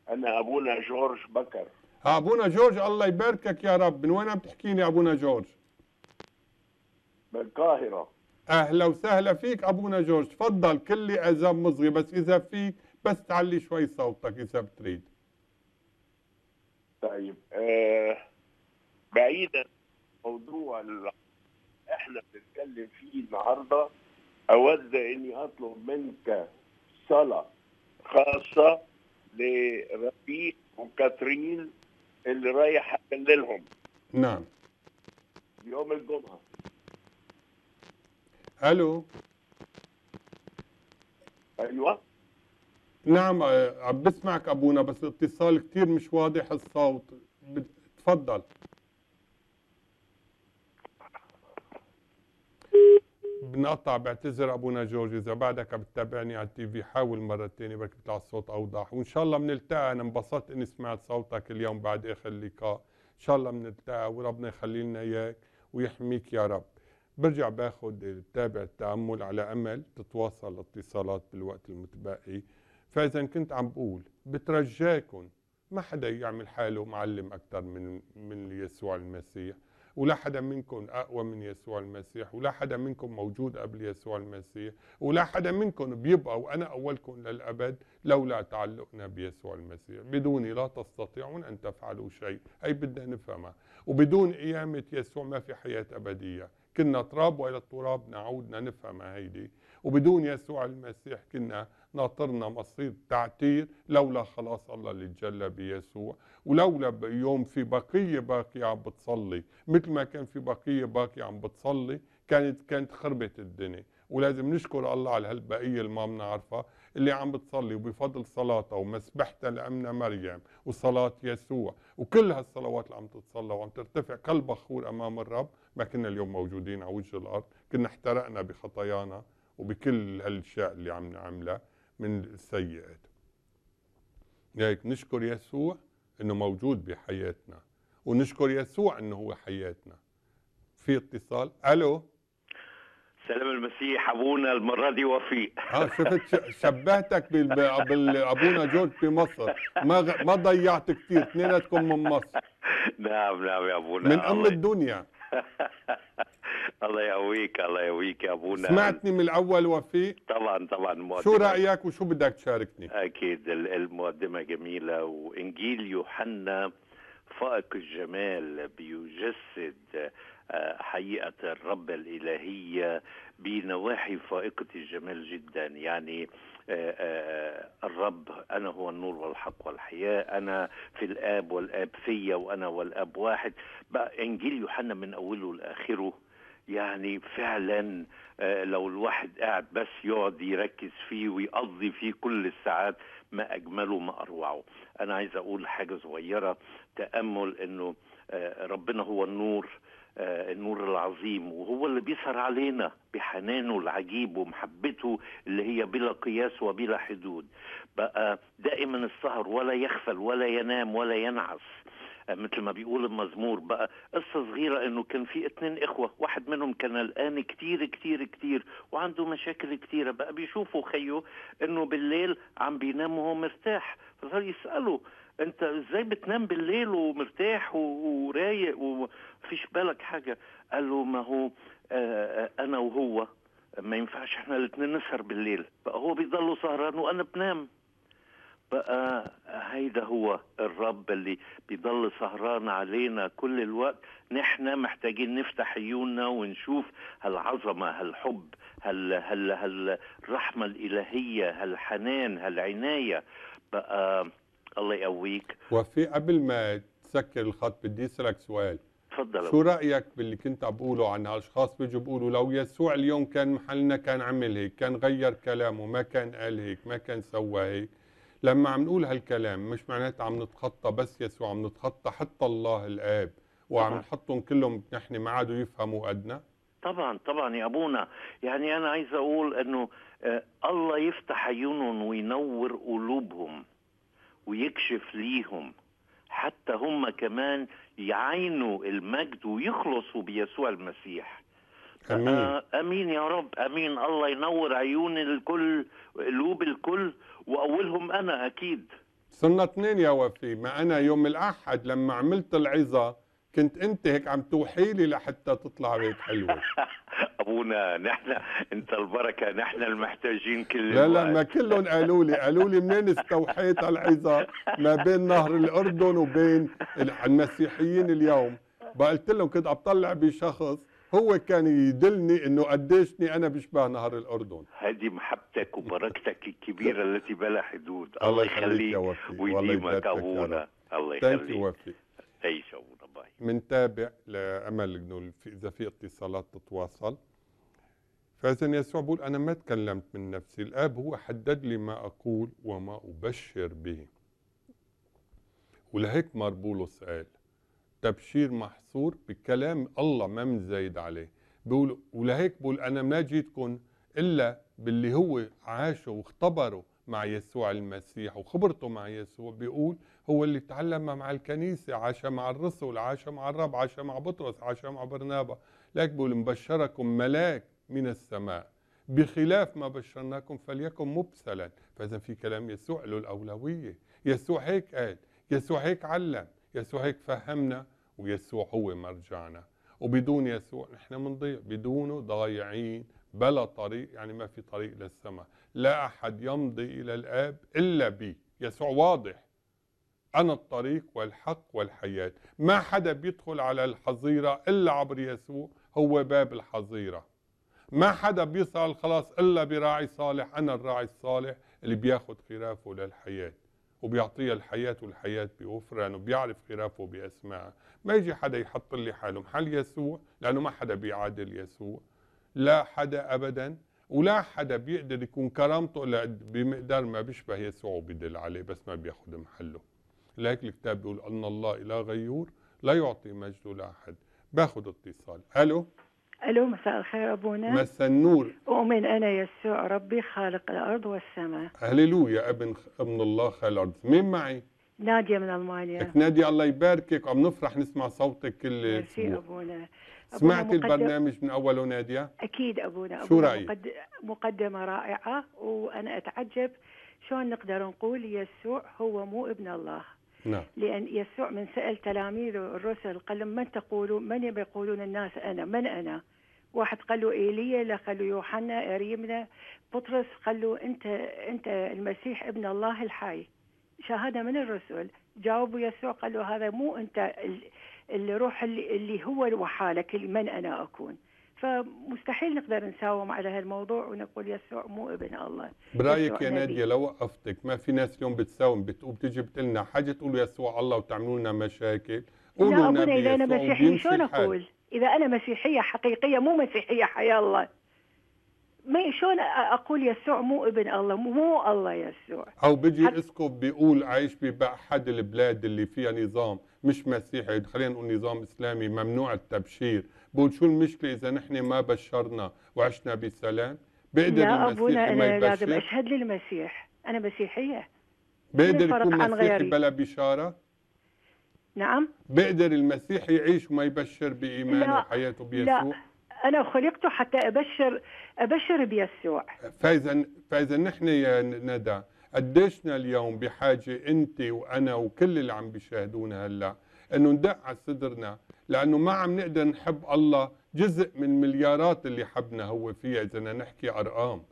انا ابونا جورج بكر آه، ابونا جورج الله يباركك يا رب من وين عم تحكيني ابونا جورج من القاهره اهلا وسهلا فيك ابونا جورج تفضل كل اذان مصغي بس اذا فيك بس تعلي شوي صوتك اذا بتريد طيب آه بعيدا موضوع اللي احنا بنتكلم فيه النهارده اود اني اطلب منك صلاه خاصه لرفيق وكاترين اللي رايح اكللهم نعم يوم الجمعه الو ايوه نعم آه، عم بسمعك ابونا بس الاتصال كثير مش واضح الصوت تفضل بنقطع بعتذر ابونا جورج اذا بعدك عم تتابعني على التي في حاول مره ثانيه بركي بيطلع الصوت اوضح وان شاء الله بنلتقى انا انبسطت اني سمعت صوتك اليوم بعد اخر لقاء ان شاء الله بنلتقى وربنا يخلي لنا اياك ويحميك يا رب برجع باخد بتابع التأمل على امل تتواصل الاتصالات بالوقت المتبقي فاذا كنت عم بقول بترجاكم ما حدا يعمل حاله معلم اكثر من من يسوع المسيح ولا حدا منكم اقوى من يسوع المسيح ولا حدا منكم موجود قبل يسوع المسيح ولا حدا منكم بيبقى وانا اولكم للابد لولا تعلقنا بيسوع المسيح بدوني لا تستطيعون ان تفعلوا شيء هي بدنا نفهمها وبدون قيامه يسوع ما في حياه ابديه كنا تراب والى التراب نعود نفهم هيدي وبدون يسوع المسيح كنا ناطرنا مصير تعتير لولا خلاص الله اللي تجلى بيسوع ولولا يوم في بقية باقية عم بتصلي مثل ما كان في بقية باقية عم بتصلي كانت كانت خربت الدنيا ولازم نشكر الله على هالبقية اللي ما بنعرفها اللي عم بتصلي وبفضل صلاتها ومسبحتها لأمنا مريم وصلاة يسوع وكل هالصلوات اللي عم تتصلى وعم ترتفع بخور أمام الرب ما كنا اليوم موجودين على وجه الارض كنا احترقنا بخطايانا وبكل هالاشياء اللي عم نعملها من السيئات لذلك نشكر يسوع انه موجود بحياتنا ونشكر يسوع انه هو حياتنا في اتصال الو سلام المسيح ابونا المره دي وفيق اه شفت شبهتك بابونا جورج بمصر ما ما ضيعت كثير اثنيناتكم من مصر نعم نعم يا ابونا من ام الدنيا [LAUGHS] الله يقويك الله يقويك يا ابونا سمعتني من الاول وفي طبعا طبعا مقدمة. شو رايك وشو بدك تشاركني اكيد المقدمه جميله وانجيل يوحنا فائق الجمال بيجسد حقيقة الرب الإلهية بنواحي فائقة الجمال جدا يعني آه، آه، الرب أنا هو النور والحق والحياة أنا في الآب والآب فيا وأنا والآب واحد بقى إنجيل يوحنا من أوله لآخره يعني فعلا آه، لو الواحد قاعد بس يقعد يركز فيه ويقضي فيه كل الساعات ما أجمله ما أروعه أنا عايز أقول حاجة صغيرة تأمل أنه ربنا هو النور آه، النور العظيم وهو اللي بيسهر علينا بحنانه العجيب ومحبته اللي هي بلا قياس وبلا حدود بقى دائما السهر ولا يغفل ولا ينام ولا ينعس آه، مثل ما بيقول المزمور بقى قصة صغيرة انه كان في اتنين اخوة واحد منهم كان الان كتير كتير كتير وعنده مشاكل كتيرة بقى بيشوفوا خيه انه بالليل عم بينام وهو مرتاح فصار يسأله انت ازاي بتنام بالليل ومرتاح ورايق ومفيش بالك حاجه قال له ما هو آه، آه، انا وهو ما ينفعش احنا الاثنين نسهر بالليل بقى هو بيضلوا سهران وانا بنام بقى هيدا هو الرب اللي بيضل سهران علينا كل الوقت نحن محتاجين نفتح عيوننا ونشوف هالعظمة هالحب هال هال هالرحمة الإلهية هالحنان هالعناية بقى الله يقويك وفي قبل ما تسكر الخط بدي اسالك سؤال تفضل شو رايك باللي كنت عم بقوله عن هالاشخاص بيجوا بيقولوا لو يسوع اليوم كان محلنا كان عمل هيك كان غير كلامه ما كان قال هيك ما كان سوى هيك لما عم نقول هالكلام مش معناتها عم نتخطى بس يسوع عم نتخطى حتى الله الاب وعم نحطهم كلهم نحن ما عادوا يفهموا قدنا طبعا طبعا يا ابونا يعني انا عايز اقول انه آه، الله يفتح عيونهم وينور قلوبهم ويكشف ليهم حتى هم كمان يعينوا المجد ويخلصوا بيسوع المسيح امين آه، امين يا رب امين الله ينور عيون الكل قلوب الكل واولهم انا اكيد صرنا اثنين يا وفي ما انا يوم الاحد لما عملت العظه كنت انت هيك عم توحي لي لحتى تطلع هيك حلوه [LAUGHS] ابونا نحن انت البركه نحن المحتاجين كل لا لا ما كلهم قالوا لي قالوا لي منين استوحيت العظه ما بين نهر الاردن وبين المسيحيين اليوم بقلت لهم كنت عم طلع بشخص هو كان يدلني انه قديشني انا بشبه نهر الاردن هذه محبتك وبركتك الكبيره [LAUGHS] التي بلا حدود الله يخليك ويديمك ابونا الله يخليك تعيش ابونا باي طيب. منتابع لامل انه اذا في اتصالات تتواصل فاذا يسوع بيقول انا ما تكلمت من نفسي الاب هو حدد لي ما اقول وما ابشر به ولهيك بولس قال تبشير محصور بكلام الله ما مزايد عليه بيقول ولهيك بقول انا ما جيتكم الا باللي هو عاشه واختبره مع يسوع المسيح وخبرته مع يسوع بيقول هو اللي تعلم مع الكنيسة عاش مع الرسل عاش مع الرب عاش مع بطرس عاش مع برنابا لك بيقول مبشركم ملاك من السماء بخلاف ما بشرناكم فليكن مبسلا فإذا في كلام يسوع له الأولوية يسوع هيك قال يسوع هيك علم يسوع هيك فهمنا ويسوع هو مرجعنا وبدون يسوع نحن بنضيع بدونه ضايعين بلا طريق يعني ما في طريق للسماء لا أحد يمضي إلى الآب إلا بي يسوع واضح أنا الطريق والحق والحياة ما حدا بيدخل على الحظيرة إلا عبر يسوع هو باب الحظيرة ما حدا بيصل خلاص إلا براعي صالح أنا الراعي الصالح اللي بياخد خرافه للحياة وبيعطيها الحياة والحياة بوفران وبيعرف خرافه بأسمائها ما يجي حدا يحط لي حاله محل يسوع لأنه ما حدا بيعادل يسوع لا حدا أبدا ولا حدا بيقدر يكون كرامته إلا بمقدار ما بيشبه يسوع وبيدل عليه بس ما بياخذ محله لهيك الكتاب بيقول أن الله إله غيور لا يعطي مجده لأحد باخذ اتصال ألو الو مساء الخير ابونا مساء النور اؤمن انا يسوع ربي خالق الارض والسماء هللويا ابن ابن الله خالق الارض مين معي ناديه من المانيا ناديه الله يباركك عم نفرح نسمع صوتك كل شيء ابونا سمعت البرنامج من اوله ناديه اكيد ابونا, أبونا شو رايك مقدمه رائعه وانا اتعجب شلون نقدر نقول يسوع هو مو ابن الله نعم. لأن يسوع من سأل تلاميذه الرسل قال لهم من تقولون من يقولون الناس أنا من أنا واحد قال له ايليا لا قال له يوحنا اريمنا بطرس قال له انت انت المسيح ابن الله الحي شهاده من الرسل جاوبوا يسوع قالوا هذا مو انت الروح اللي, اللي هو وحالك من انا اكون فمستحيل نقدر نساوم على هالموضوع ونقول يسوع مو ابن الله برايك يا ناديه لو وقفتك ما في ناس اليوم بتساوم بتقوم بتقول لنا حاجه تقولوا يسوع الله وتعملوا لنا مشاكل قولوا لا اذا انا مسيحيه شلون اقول؟ اذا انا مسيحيه حقيقيه مو مسيحيه حيا الله ما شلون اقول يسوع مو ابن الله مو الله يسوع او بيجي اسكب بيقول عايش بأحد البلاد اللي فيها نظام مش مسيحي خلينا نقول نظام اسلامي ممنوع التبشير بقول شو المشكله اذا نحن ما بشرنا وعشنا بسلام بيقدر لا المسيح ابونا ما انا لازم اشهد للمسيح انا مسيحيه بيقدر يكون مسيحي بلا بشاره نعم بيقدر المسيح يعيش وما يبشر بإيمانه وحياته بيسوع لا انا خلقت حتى ابشر ابشر بيسوع فاذا فاذا نحن يا ندى قديشنا اليوم بحاجه انت وانا وكل اللي عم بيشاهدونا هلا انه ندق على صدرنا لانه ما عم نقدر نحب الله جزء من مليارات اللي حبنا هو فيها اذا نحكي ارقام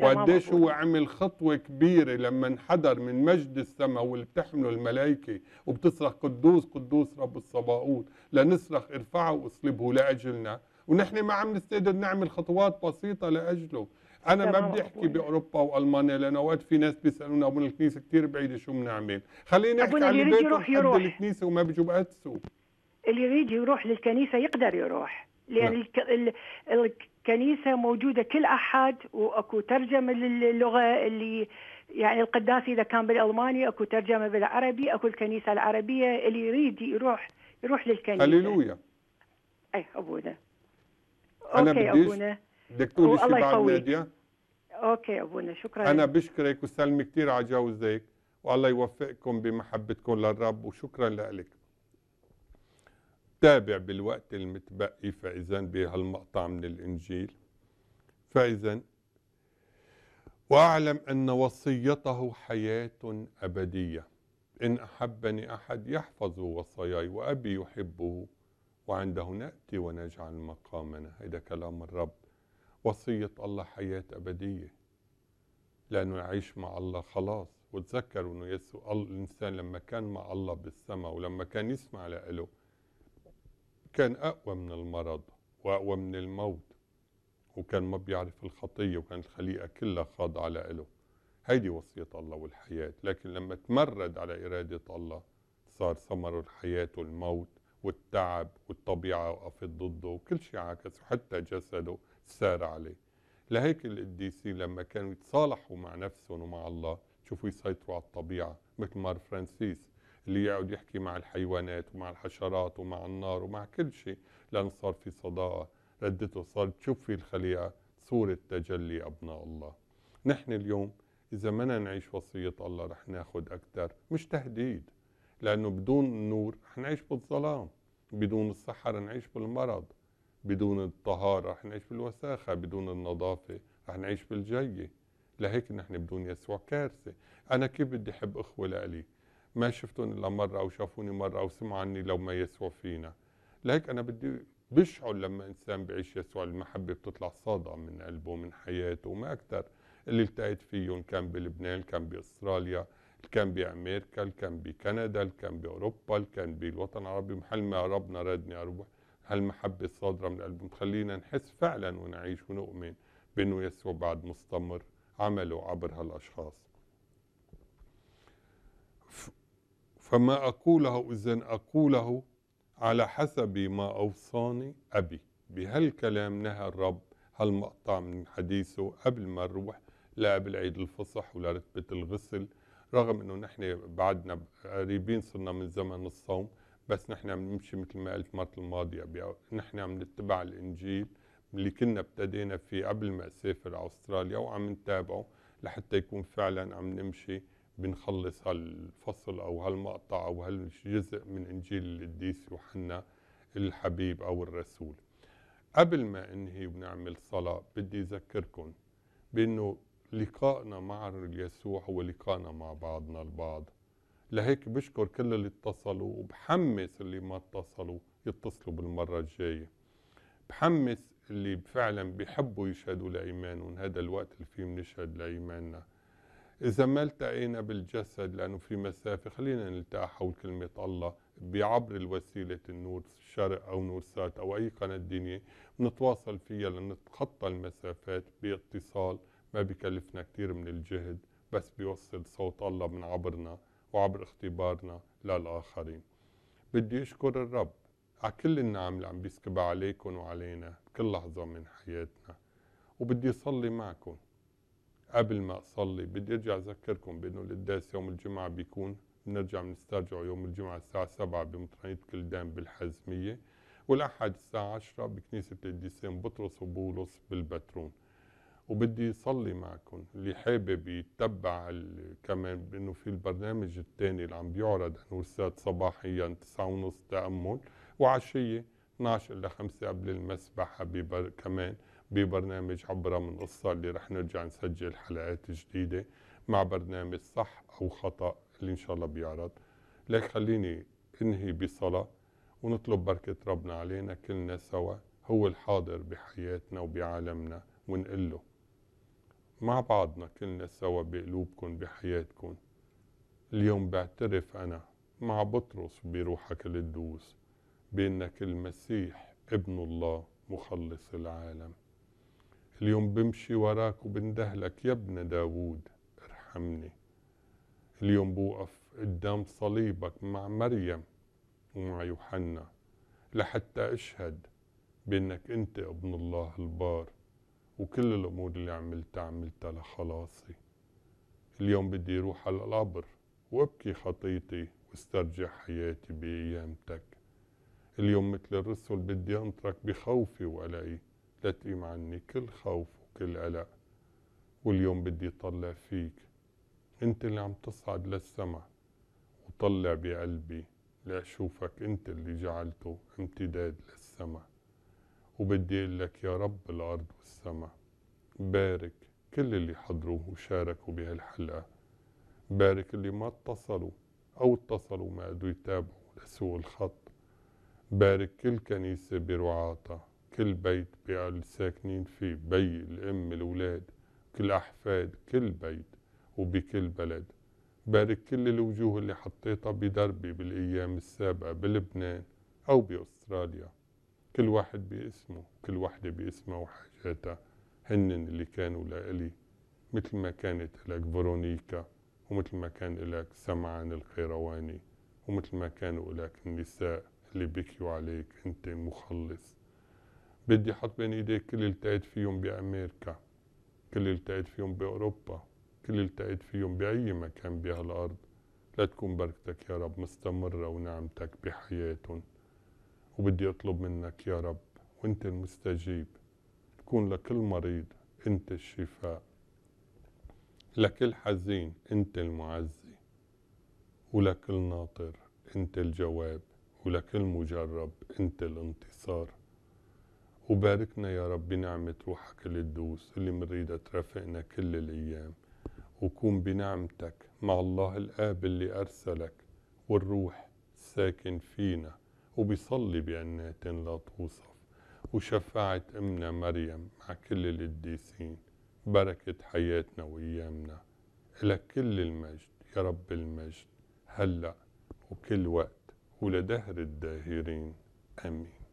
وقديش هو عمل خطوة كبيرة لما انحدر من مجد السماء واللي بتحمله الملائكة وبتصرخ قدوس قدوس رب الصباؤوت لنصرخ ارفعه واصلبه لأجلنا ونحن ما عم نستقدر نعمل خطوات بسيطه لاجله انا ما بدي احكي باوروبا والمانيا لانه اوقات في ناس بيسالونا ابونا الكنيسه كثير بعيده شو بنعمل خليني احكي عن البيت يروح الكنيسه وما بيجوا بقدسوا اللي يريد يروح للكنيسه يقدر يروح لان نعم. الكنيسه موجوده كل احد واكو ترجمه للغه اللي يعني القداس اذا كان بالالماني اكو ترجمه بالعربي اكو الكنيسه العربيه اللي يريد يروح يروح للكنيسه هللويا اي ابونا انا بديش دكتور الله بعد اوكي ابونا شكرا انا بشكرك وسلمي كثير على جوزك والله يوفقكم بمحبتكم للرب وشكرا لك تابع بالوقت المتبقي فاذا بهالمقطع من الانجيل فاذا واعلم ان وصيته حياه ابديه ان احبني احد يحفظ وصاياي وابي يحبه وعنده نأتي ونجعل مقامنا هذا كلام الرب وصية الله حياة أبدية لأنه يعيش مع الله خلاص وتذكروا أنه يسوع الإنسان لما كان مع الله بالسماء ولما كان يسمع له كان أقوى من المرض وأقوى من الموت وكان ما بيعرف الخطية وكان الخليقة كلها خاضعة له هيدي وصية الله والحياة لكن لما تمرد على إرادة الله صار ثمر الحياة والموت والتعب والطبيعة وقفت ضده وكل شيء عكس حتى جسده سار عليه لهيك القديسين لما كانوا يتصالحوا مع نفسهم ومع الله شوفوا يسيطروا على الطبيعة مثل مار فرانسيس اللي يقعد يحكي مع الحيوانات ومع الحشرات ومع النار ومع كل شيء لأن صار في صداقة ردته صار تشوف في الخليقة صورة تجلي أبناء الله نحن اليوم إذا ما نعيش وصية الله رح ناخد أكثر مش تهديد لأنه بدون النور رح نعيش بالظلام بدون الصحة رح نعيش بالمرض بدون الطهارة رح نعيش بالوساخة بدون النظافة رح نعيش بالجية لهيك نحن بدون يسوع كارثة أنا كيف بدي أحب أخوة لألي ما شفتهم إلا مرة أو شافوني مرة أو سمعوا عني لو ما يسوع فينا لهيك أنا بدي بشعر لما إنسان بعيش يسوع المحبة بتطلع صادعة من قلبه ومن حياته وما أكثر اللي التقيت فيهم كان بلبنان كان بأستراليا كان بامريكا كان بكندا كان باوروبا كان بالوطن العربي محل ما ربنا رادني اروح هل محبة صادرة من القلب تخلينا نحس فعلا ونعيش ونؤمن بأنه يسوع بعد مستمر عمله عبر هالأشخاص فما أقوله اذا أقوله على حسب ما أوصاني أبي بهالكلام نهى الرب هالمقطع من حديثه قبل ما نروح لا عيد الفصح ولا رتبة الغسل رغم انه نحن بعدنا قريبين صرنا من زمن الصوم بس نحن عم نمشي مثل ما قلت المره الماضيه نحن عم نتبع الانجيل اللي كنا ابتدينا فيه قبل ما اسافر على استراليا وعم نتابعه لحتى يكون فعلا عم نمشي بنخلص هالفصل او هالمقطع او هالجزء من انجيل القديس يوحنا الحبيب او الرسول. قبل ما انهي ونعمل صلاه بدي اذكركم بانه لقائنا مع يسوع هو لقائنا مع بعضنا البعض لهيك بشكر كل اللي اتصلوا وبحمس اللي ما اتصلوا يتصلوا بالمرة الجاية بحمس اللي فعلا بيحبوا يشهدوا لإيمانهم هذا الوقت اللي فيه بنشهد لإيماننا إذا ما التقينا بالجسد لأنه في مسافة خلينا نلتقى حول كلمة الله بعبر الوسيلة النور الشرق أو نور سات أو أي قناة دينية بنتواصل فيها لنتخطى المسافات باتصال ما بيكلفنا كتير من الجهد بس بيوصل صوت الله من عبرنا وعبر اختبارنا للآخرين بدي أشكر الرب على كل النعم اللي عم بيسكب عليكم وعلينا بكل لحظة من حياتنا وبدي أصلي معكم قبل ما أصلي بدي أرجع أذكركم بأنه القداس يوم الجمعة بيكون بنرجع بنسترجع يوم الجمعة الساعة 7 بمطرانية كلدان بالحزمية والأحد الساعة 10 بكنيسة القديسين بطرس وبولس بالبترون وبدي يصلي معكم اللي حابب يتبع كمان بانه في البرنامج الثاني اللي عم بيعرض ورسات صباحيا 9:30 تامل وعشيه 12 ل 5 قبل المسبحه ببر كمان ببرنامج عبره من قصه اللي رح نرجع نسجل حلقات جديده مع برنامج صح او خطا اللي ان شاء الله بيعرض لك خليني انهي بصلاه ونطلب بركه ربنا علينا كلنا سوا هو الحاضر بحياتنا وبعالمنا ونقول له مع بعضنا كلنا سوا بقلوبكن بحياتكن اليوم بعترف أنا مع بطرس بروحك القدوس بأنك المسيح ابن الله مخلص العالم اليوم بمشي وراك وبندهلك يا ابن داوود ارحمني اليوم بوقف قدام صليبك مع مريم ومع يوحنا لحتى أشهد بأنك أنت ابن الله البار وكل الامور اللي عملتها عملتها لخلاصي اليوم بدي اروح على القبر وابكي خطيتي واسترجع حياتي بايامتك اليوم مثل الرسل بدي انطرك بخوفي وقلقي لتقيم عني كل خوف وكل قلق واليوم بدي طلع فيك انت اللي عم تصعد للسما وطلع بقلبي لاشوفك انت اللي جعلته امتداد للسما وبدي اقول لك يا رب الارض والسماء بارك كل اللي حضروا وشاركوا بهالحلقه بارك اللي ما اتصلوا او اتصلوا ما قدروا يتابعوا لسوء الخط بارك كل كنيسه برعاتها كل بيت ساكنين فيه بي الام الاولاد كل احفاد كل بيت وبكل بلد بارك كل الوجوه اللي حطيتها بدربي بالايام السابقه بلبنان او باستراليا كل واحد باسمه كل وحده باسمها وحاجاتها هن اللي كانوا لإلي مثل ما كانت لك فيرونيكا ومثل ما كان لك سمعان القيرواني ومثل ما كانوا لك النساء اللي بكيوا عليك انت مخلص بدي احط بين ايديك كل اللي التقيت فيهم بامريكا كل اللي التقيت فيهم باوروبا كل اللي التقيت فيهم باي مكان بهالارض لا تكون بركتك يا رب مستمرة ونعمتك بحياتهم وبدي أطلب منك يا رب وأنت المستجيب تكون لكل مريض أنت الشفاء لكل حزين أنت المعزي ولكل ناطر أنت الجواب ولكل مجرب أنت الانتصار وباركنا يا رب بنعمة روحك اللي تدوس اللي مريدة ترافقنا كل الأيام وكون بنعمتك مع الله الآب اللي أرسلك والروح ساكن فينا وبيصلي بأنها لا توصف وشفاعة أمنا مريم مع كل القديسين بركة حياتنا وإيامنا لك كل المجد يا رب المجد هلأ وكل وقت ولدهر الداهرين آمين